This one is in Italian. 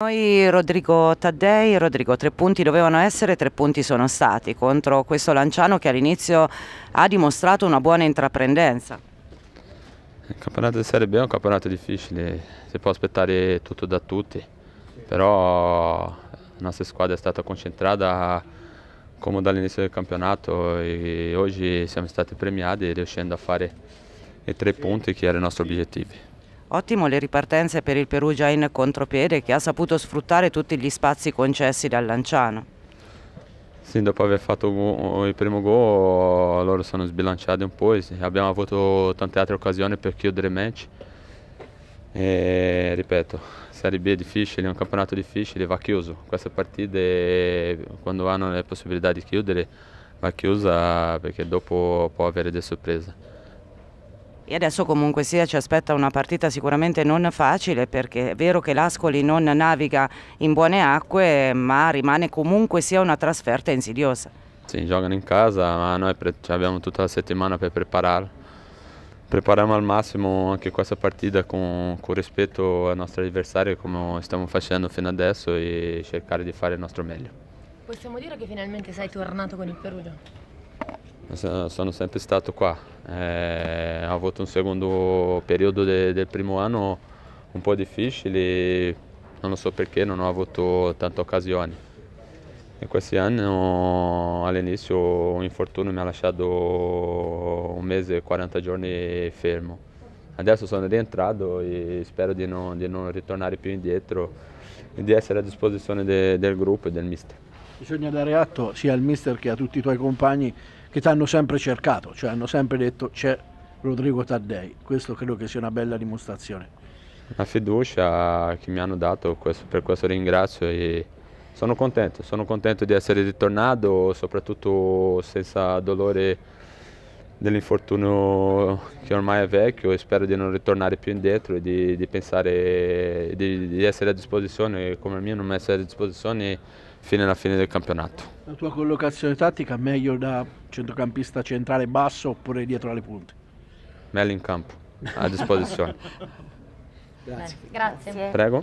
Noi Rodrigo Taddei, Rodrigo tre punti dovevano essere, tre punti sono stati contro questo Lanciano che all'inizio ha dimostrato una buona intraprendenza. Il campionato di Serie B è un campionato difficile, si può aspettare tutto da tutti, però la nostra squadra è stata concentrata come dall'inizio del campionato e oggi siamo stati premiati riuscendo a fare i tre punti che erano i nostri obiettivi. Ottimo le ripartenze per il Perugia in contropiede che ha saputo sfruttare tutti gli spazi concessi dal Lanciano. Sì, dopo aver fatto il primo gol loro sono sbilanciati un po' e abbiamo avuto tante altre occasioni per chiudere il match. E, ripeto, Serie B è difficile, è un campionato difficile, va chiuso. Queste partite quando hanno le possibilità di chiudere va chiusa perché dopo può avere delle sorprese. E adesso comunque sia ci aspetta una partita sicuramente non facile perché è vero che l'Ascoli non naviga in buone acque ma rimane comunque sia una trasferta insidiosa. Sì, giocano in casa ma noi cioè, abbiamo tutta la settimana per preparare. Prepariamo al massimo anche questa partita con, con rispetto al nostro avversario come stiamo facendo fino adesso e cercare di fare il nostro meglio. Possiamo dire che finalmente sei tornato con il Perugia? Sono sempre stato qua, eh, avuto un secondo periodo de, del primo anno un po' difficile, non lo so perché non ho avuto tante occasioni. In questi anni all'inizio un infortunio mi ha lasciato un mese e 40 giorni fermo. Adesso sono rientrato e spero di non, di non ritornare più indietro e di essere a disposizione de, del gruppo e del mister. Bisogna dare atto sia al mister che a tutti i tuoi compagni che ti hanno sempre cercato, cioè hanno sempre detto c'è Rodrigo Taddei. Questo credo che sia una bella dimostrazione. La fiducia che mi hanno dato, questo, per questo ringrazio e sono contento, sono contento di essere ritornato, soprattutto senza dolore dell'infortunio che ormai è vecchio e spero di non ritornare più indietro e di, di pensare di, di, essere a disposizione come il mio non essere a disposizione fino alla fine del campionato. La tua collocazione tattica meglio da centrocampista centrale basso oppure dietro alle punte? em campo, a disposição. Grazie. Grazie. Prego.